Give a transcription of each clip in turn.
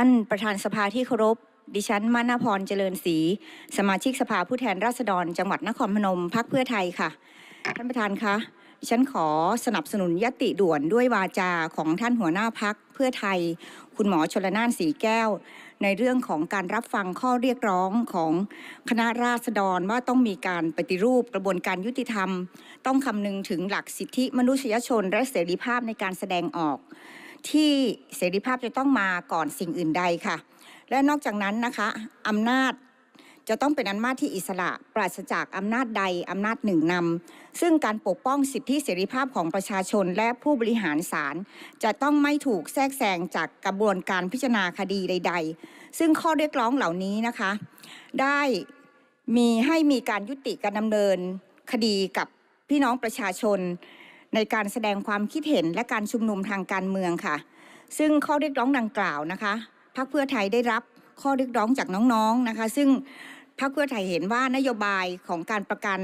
ท่านประธานสภาที่เคารพดิฉันมานาพรเจริญศรีสมาชิกสภาผู้แทนราษฎร จังหวัดนครพนมพักเพื่อไทยค่ะ ท่านประธานคะดิฉันขอสนับสนุนยติด่วนด้วยวาจาของท่านหัวหน้าพักเพื่อไทย คุณหมอชลนานสีแก้ว ในเรื่องของการรับฟังข้อเรียกร้องของคณะราษฎรว่าต้องมีการปฏิรูปกระบวนการยุติธรรม ต้องคำนึงถึงหลักสิทธิมนุษยชนและเสรีภาพในการแสดงออกที่เสรีภาพจะต้องมาก่อนสิ่งอื่นใดค่ะ และนอกจากนั้นนะคะอำนาจจะต้องเป็นอำนาจที่อิสระปราศจากอำนาจใดอำนาจหนึ่งนำซึ่งการปกป้องสิทธิเสรีภาพของประชาชนและผู้บริหารศาลจะต้องไม่ถูกแทรกแซงจากกระบวนการพิจารณาคดีใด ๆ ซึ่งข้อเรียกร้องเหล่านี้นะคะ ได้มีให้มีการยุติการดำเนินคดีกับพี่น้องประชาชนในการแสดงความคิดเห็นและการชุมนุมทางการเมืองค่ะ ซึ่งข้อเรียกร้องดังกล่าวนะคะพรรคเพื่อไทยได้รับข้อเรียกร้องจากน้องๆนะคะ ซึ่งพรรคเพื่อไทยเห็นว่านโยบายของการประกัน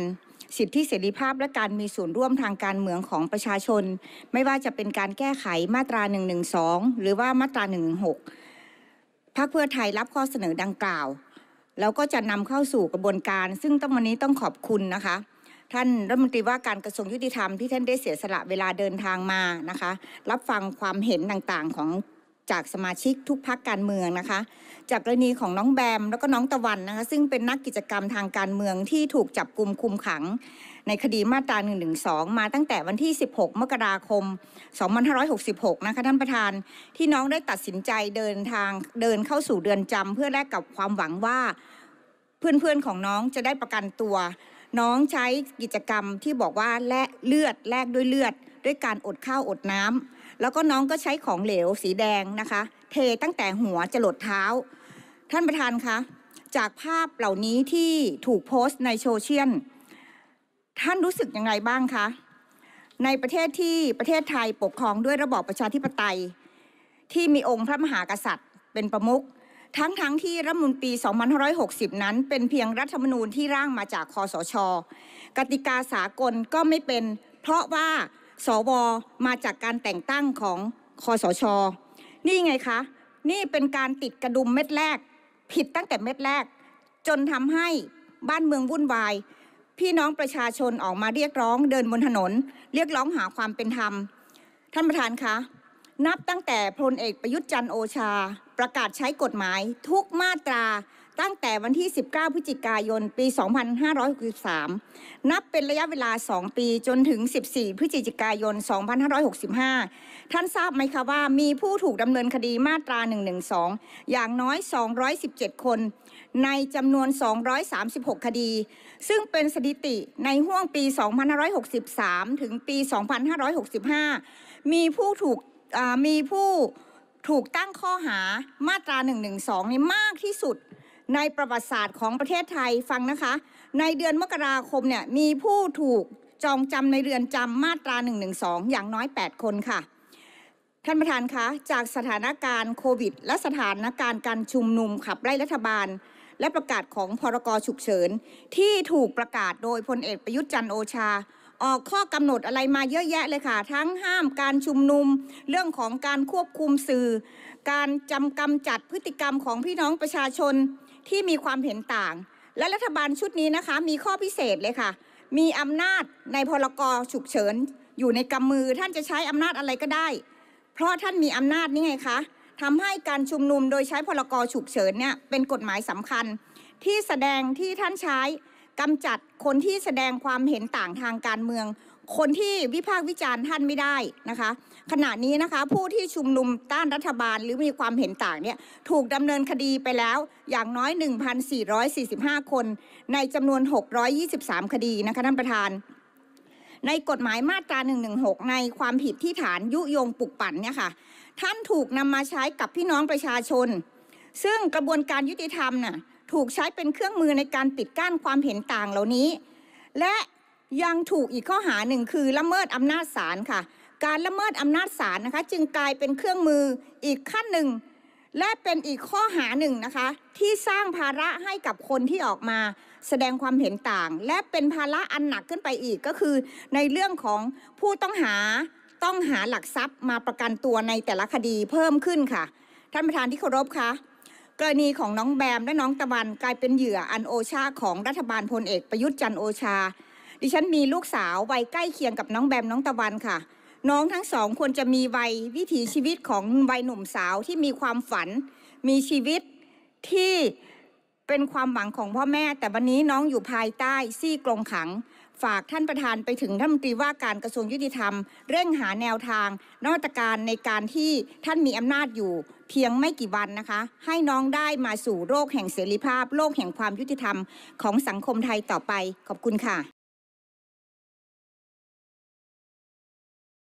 สิทธิเสรีภาพและการมีส่วนร่วมทางการเมืองของประชาชน ไม่ว่าจะเป็นการแก้ไขมาตรา1นึหรือว่ามาตรา1นึพรรคเพื่อไทยรับข้อเสนอดังกล่าว แล้วก็จะนำเข้าสู่กระบวนการ ซึ่งต้องวันนี้ต้องขอบคุณนะคะท่านรัฐมนตรีว่าการกระทรวงยุติธรรมที่ท่านได้เสียสละเวลาเดินทางมานะคะ รับฟังความเห็นต่าง ๆ ของ จากสมาชิกทุกพักการเมืองนะคะจากกรณีของน้องแบม แล้วก็น้องตะวันนะคะซึ่งเป็นนักกิจกรรมทางการเมืองที่ถูกจับกลุ่มคุมขัง ในคดีมาตรา1นึมาตั้งแต่วันที่ 16มกราคม2566นะคะท่านประธานที่น้องได้ตัดสินใจเดินทางเดินเข้าสู่เดือนจำเพื่อแลกกับความหวังว่าเพื่อนๆของน้องจะได้ประกันตัวน้องใช้กิจกรรมที่บอกว่าแลเลือดแลกด้วยเลือด ด้วยการอดข้าวอดน้ำ แล้วก็น้องก็ใช้ของเหลวสีแดงนะคะ เทตั้งแต่หัวจะหลดเท้า ท่านประธานคะจากภาพเหล่านี้ที่ถูกโพสต์ในโซเชียลท่านรู้สึกอย่างไรบ้างคะในประเทศที่ประเทศไทยปกครองด้วยระบอบประชาธิปไตย ที่มีองค์พระมหากษัตริย์เป็นประมุขทั้งๆทที่รัฐมนตรี2560 นั้น เป็นเพียงรัฐธรรมนูญที่ร่างมาจากคอสช กติกาสากลก็ไม่เป็นเพราะว่าสว มาจากการแต่งตั้งของคอสช นี่ไงคะนี่เป็นการติดกระดุมเม็ดแรก ผิดตั้งแต่เม็ดแรก จนทำให้บ้านเมืองวุ่นวายพี่น้องประชาชนออกมาเรียกร้องเดินบนถนนเรียกร้องหาความเป็นธรรมท่านประธานคะนับตั้งแต่พลเอกประยุทธ์จันโอชา ประกาศใช้กฎหมายทุกมาตราตั้งแต่วันที่ 19พฤศจิกายนปี 2563 นับเป็นระยะเวลา 2 ปีจนถึง 14พฤศจิกายน 2565 ท่านทราบไหมคะว่า มีผู้ถูก ดำเนินคดีมาตรา 112 อย่างน้อย 217 คน ในจำนวน 236 คดี ซึ่งเป็นสถิติในห่วงปี 2563 ถึงปี 2565 มีผู้ถูกมีผู้ถูกตั้งข้อหามาตรา 1 1 2 นี่มากที่สุดในประวัติศาสตร์ของประเทศไทยฟังนะคะ ในเดือนมกราคมเนี่ยมีผู้ถูกจองจำในเรือนจำมาตรา 112 อย่างน้อย 8 คนค่ะ ท่านประธานคะจากสถานการณ์โควิด และสถานการณ์การชุมนุมขับไล่รัฐบาล และประกาศของพรกฉุกเฉิน ที่ถูกประกาศโดยพลเอกประยุทธ์จันโอชาออกข้อกำหนดอะไรมาเยอะแยะเลยค่ะ ทั้งห้ามการชุมนุมเรื่องของการควบคุมสื่อ การจำกำจัดพฤติกรรมของพี่น้องประชาชนที่มีความเห็นต่าง และรัฐบาลชุดนี้นะคะ มีข้อพิเศษเลยค่ะ มีอำนาจในพรกฉุกเฉิน อยู่ในกำมือท่านจะใช้อำนาจอะไรก็ได้ เพราะท่านมีอำนาจนี่ไงคะทำให้การชุมนุมโดยใช้พรกฉุกเฉินเนี่ยเป็นกฎหมายสำคัญ ที่แสดงที่ท่านใช้กำจัดคนที่แสดงความเห็นต่างทางการเมือง คนที่วิพากษ์วิจารณ์ท่านไม่ได้นะคะขณะนี้นะคะผู้ที่ชุมนุมต้านรัฐบาลหรือมีความเห็นต่างเนี่ยถูกดำเนินคดีไปแล้วอย่างน้อย 1,445 คน ในจำนวน 623 คดีนะคะท่านประธาน ในกฎหมายมาตรา 116 ในความผิดที่ฐานยุยงปลุกปั่นเนี่ยค่ะท่านถูกนำมาใช้กับพี่น้องประชาชน ซึ่งกระบวนการยุติธรรมน่ะถูกใช้เป็นเครื่องมือในการปิดกั้นความเห็นต่างเหล่านี้ และยังถูกอีกข้อหาหนึ่งคือ ละเมิดอำนาจศาลค่ะ การละเมิดอำนาจศาลนะคะ จึงกลายเป็นเครื่องมืออีกขั้นหนึ่งและเป็นอีกข้อหาหนึ่งนะคะ ที่สร้างภาระให้กับคนที่ออกมาแสดงความเห็นต่าง และเป็นภาระอันหนักขึ้นไปอีกก็คือ ในเรื่องของผู้ต้องหาต้องหาหลักทรัพย์มาประกันตัวในแต่ละคดีเพิ่มขึ้นค่ะท่านประธานที่เคารพคะกรณีของน้องแบม และน้องตะวันกลายเป็นเหยื่ออันโอชาของรัฐบาลพลเอกประยุทธ์จันโอชา ดิฉันมีลูกสาว วัยใกล้เคียงกับน้องแบม น้องตะวันค่ะ น้องทั้งสองควรจะมีวัยวิถีชีวิตของวัยหนุ่มสาวที่มีความฝัน มีชีวิตที่เป็นความหวังของพ่อแม่ แต่วันนี้น้องอยู่ภายใต้ ซี่กรงขัง ฝากท่านประธานไปถึงท่านตรีว่าการกระทรวงยุติธรรม เร่งหาแนวทางนวัตการในการที่ท่านมีอำนาจอยู่เพียงไม่กี่วันนะคะ ให้น้องได้มาสู่โลกแห่งเสรีภาพโลกแห่งความยุติธรรมของสังคมไทยต่อไป ขอบคุณค่ะ